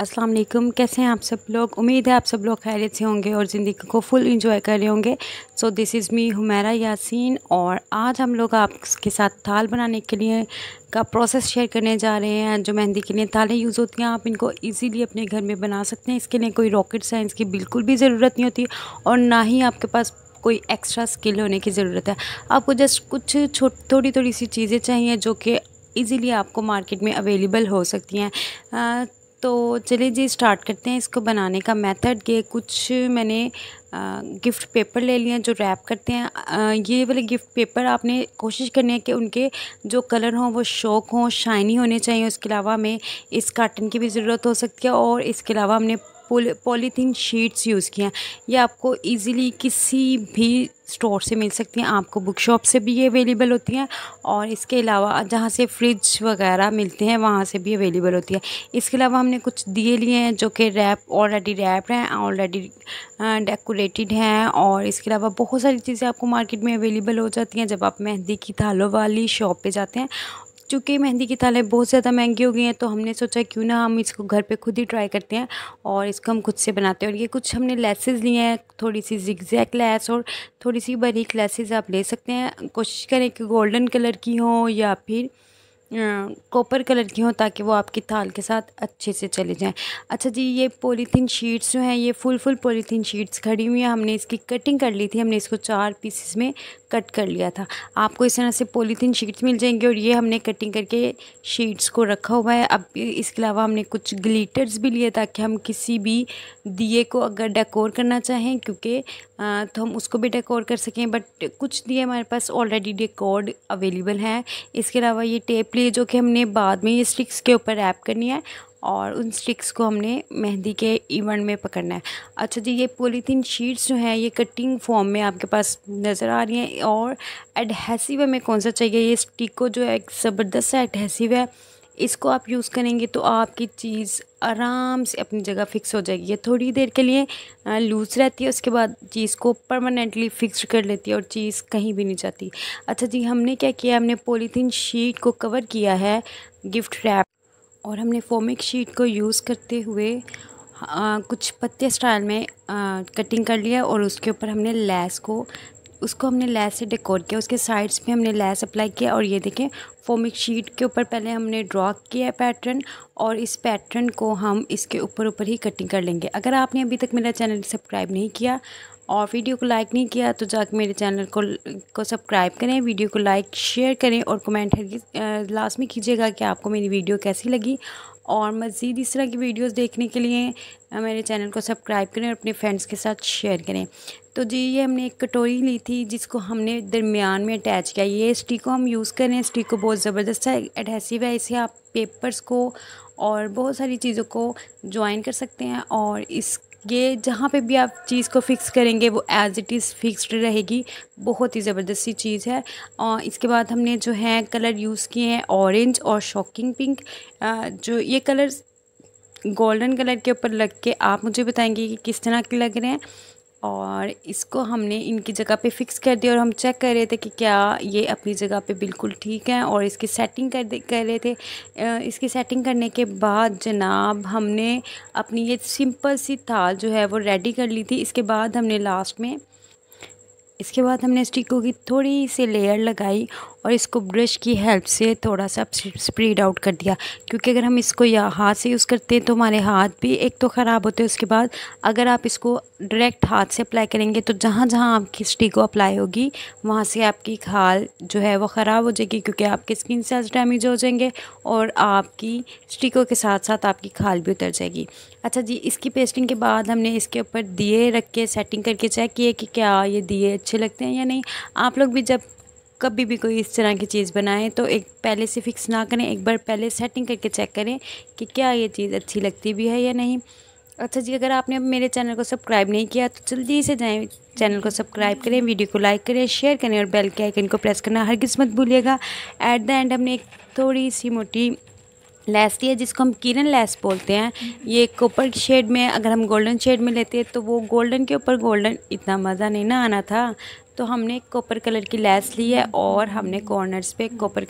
अस्सलाम वालेकुम कैसे हैं आप सब लोग उम्मीद है आप सब लोग खैरियत से होंगे और ज़िंदगी को फुल इंजॉय कर रहे होंगे so this is me Humaira Yasin और आज हम लोग आपके साथ थाल बनाने के लिए का प्रोसेस शेयर करने जा रहे हैं जो मेहंदी के लिए तालें यूज़ होती हैं आप इनको इजीली अपने घर में बना सकते हैं इसके लिए कोई रॉकेट साइंस की बिल्कुल भी ज़रूरत नहीं होती और ना ही आपके पास कोई एक्स्ट्रा स्किल होने की ज़रूरत है आपको जस्ट कुछ छोट थोड़ी थोड़ी सी चीज़ें चाहिए जो कि ईज़िली आपको मार्केट में अवेलेबल हो सकती हैं तो चलिए जी स्टार्ट करते हैं इसको बनाने का मेथड ये कुछ मैंने गिफ्ट पेपर ले लिए जो रैप करते हैं ये वाले गिफ्ट पेपर आपने कोशिश करनी है कि उनके जो कलर हों वो शौक हों शाइनी होने चाहिए उसके अलावा हमें इस काटन की भी ज़रूरत हो सकती है और इसके अलावा हमने पॉलीथीन शीट्स यूज़ किए हैं ये आपको इजीली किसी भी स्टोर से मिल सकती हैं आपको बुक शॉप से भी ये अवेलेबल होती हैं और इसके अलावा जहाँ से फ्रिज वगैरह मिलते हैं वहाँ से भी अवेलेबल होती है इसके अलावा हमने कुछ दिए लिए हैं जो कि रैप ऑलरेडी रैप हैं ऑलरेडी डेकोरेटेड हैं और इसके अलावा बहुत सारी चीज़ें आपको मार्केट में अवेलेबल हो जाती हैं जब आप मेहंदी की थालों वाली शॉप पर जाते हैं चूँकि मेहंदी की थालें बहुत ज़्यादा महंगी हो गई हैं तो हमने सोचा क्यों ना हम इसको घर पे खुद ही ट्राई करते हैं और इसको हम खुद से बनाते हैं और ये कुछ हमने लेसेस लिए हैं थोड़ी सी जिगजैक लेस और थोड़ी सी बारीक लेसेस आप ले सकते हैं कोशिश करें कि गोल्डन कलर की हों या फिर कॉपर कलर की हों ताकि वो आपकी थाल के साथ अच्छे से चले जाएँ अच्छा जी ये पोलीथीन शीट्स जो हैं ये फुल फुल पोलीथीन शीट्स खड़ी हुई हैं हमने इसकी कटिंग कर ली थी हमने इसको चार पीसेस में कट कर लिया था आपको इस तरह से पॉलीथीन शीट्स मिल जाएंगी और ये हमने कटिंग करके शीट्स को रखा हुआ है अब इसके अलावा हमने कुछ ग्लिटर्स भी लिए ताकि हम किसी भी दिए को अगर डेकोर करना चाहें क्योंकि तो हम उसको भी डेकोर कर सकें बट कुछ दिए हमारे पास ऑलरेडी डेकोर्ड अवेलेबल हैं इसके अलावा ये टेप लिए जो कि हमने बाद में ये स्टिक्स के ऊपर ऐप करनी है और उन स्टिक्स को हमने मेहंदी के इवेंट में पकड़ना है अच्छा जी ये पोलीथीन शीट्स जो हैं ये कटिंग फॉर्म में आपके पास नज़र आ रही हैं और एडहेसिव हमें कौन सा चाहिए ये स्टिक को जो है एक ज़बरदस्त सा एडहेसिव है इसको आप यूज़ करेंगे तो आपकी चीज़ आराम से अपनी जगह फ़िक्स हो जाएगी ये थोड़ी देर के लिए लूज़ रहती है उसके बाद चीज़ को परमानेंटली फ़िक्स कर लेती है और चीज़ कहीं भी नहीं जाती अच्छा जी हमने क्या किया हमने पोलीथीन शीट को कवर किया है गिफ्ट रैप और हमने फोमिक शीट को यूज़ करते हुए आ, कुछ पत्ते स्टाइल में आ, कटिंग कर लिया और उसके ऊपर हमने लैस को उसको हमने लैस से डेकोर किया उसके साइड्स पे हमने लैस अप्लाई किया और ये देखें फोमिक शीट के ऊपर पहले हमने ड्रॉ किया है पैटर्न और इस पैटर्न को हम इसके ऊपर ऊपर ही कटिंग कर लेंगे अगर आपने अभी तक मेरा चैनल सब्सक्राइब नहीं किया और वीडियो को लाइक नहीं किया तो जाकर मेरे चैनल को को सब्सक्राइब करें वीडियो को लाइक शेयर करें और कमेंट लास्ट में कीजिएगा कि आपको मेरी वीडियो कैसी लगी और मज़ीद इस तरह की वीडियोस देखने के लिए मेरे चैनल को सब्सक्राइब करें और अपने फ्रेंड्स के साथ शेयर करें तो जी ये हमने एक कटोरी ली थी जिसको हमने दरमियान में अटैच किया ये स्टिक को हम यूज़ कर रहे हैं स्टिक को बहुत ज़बरदस्त है एडहेसिव है इसे आप पेपर्स को और बहुत सारी चीज़ों को ज्वाइन कर सकते हैं और इस ये जहाँ पे भी आप चीज़ को फ़िक्स करेंगे वो एज़ इट इज़ फिक्स्ड रहेगी बहुत ही ज़बरदस्त सी चीज़ है और इसके बाद हमने जो है कलर यूज़ किए हैं ऑरेंज और शॉकिंग पिंक जो ये कलर्स गोल्डन कलर के ऊपर लग के आप मुझे बताएंगे कि किस तरह के लग रहे हैं और इसको हमने इनकी जगह पे फिक्स कर दिया और हम चेक कर रहे थे कि क्या ये अपनी जगह पे बिल्कुल ठीक है और इसकी सेटिंग कर कर रहे थे इसकी सेटिंग करने के बाद जनाब हमने अपनी ये सिंपल सी थाल जो है वो रेडी कर ली थी इसके बाद हमने लास्ट में इसके बाद हमने स्टिको की थोड़ी सी लेयर लगाई और इसको ब्रश की हेल्प से थोड़ा सा स्प्रेड आउट कर दिया क्योंकि अगर हम इसको या हाथ से यूज़ करते हैं तो हमारे हाथ भी एक तो ख़राब होते हैं उसके बाद अगर आप इसको डायरेक्ट हाथ से अप्लाई करेंगे तो जहाँ जहाँ आपकी स्टिको अप्लाई होगी वहाँ से आपकी खाल जो है वो ख़राब हो जाएगी क्योंकि आपके स्किन सेल्स डैमेज हो जाएंगे और आपकी स्टिको के साथ साथ आपकी खाल भी उतर जाएगी अच्छा जी इसकी पेस्टिंग के बाद हमने इसके ऊपर दिए रख के सेटिंग करके चेक किए कि क्या ये दिए अच्छे लगते हैं या नहीं आप लोग भी जब कभी भी कोई इस तरह की चीज़ बनाएं तो एक पहले से फिक्स ना करें एक बार पहले सेटिंग करके चेक करें कि क्या ये चीज़ अच्छी लगती भी है या नहीं अच्छा जी अगर आपने मेरे चैनल को सब्सक्राइब नहीं किया तो जल्दी से जाएं चैनल को सब्सक्राइब करें वीडियो को लाइक करें शेयर करें और बेल के आइकन को प्रेस करना हर किस्मत भूलिएगा एट द एंड हमने एक थोड़ी सी मोटी लेस लिया जिसको हम किरण लेस बोलते हैं ये कॉपर शेड में अगर हम गोल्डन शेड में लेते हैं तो वो गोल्डन के ऊपर गोल्डन इतना मज़ा नहीं ना आना था तो हमने कॉपर कलर की लेस ली है और हमने कॉर्नर्स पे कॉपर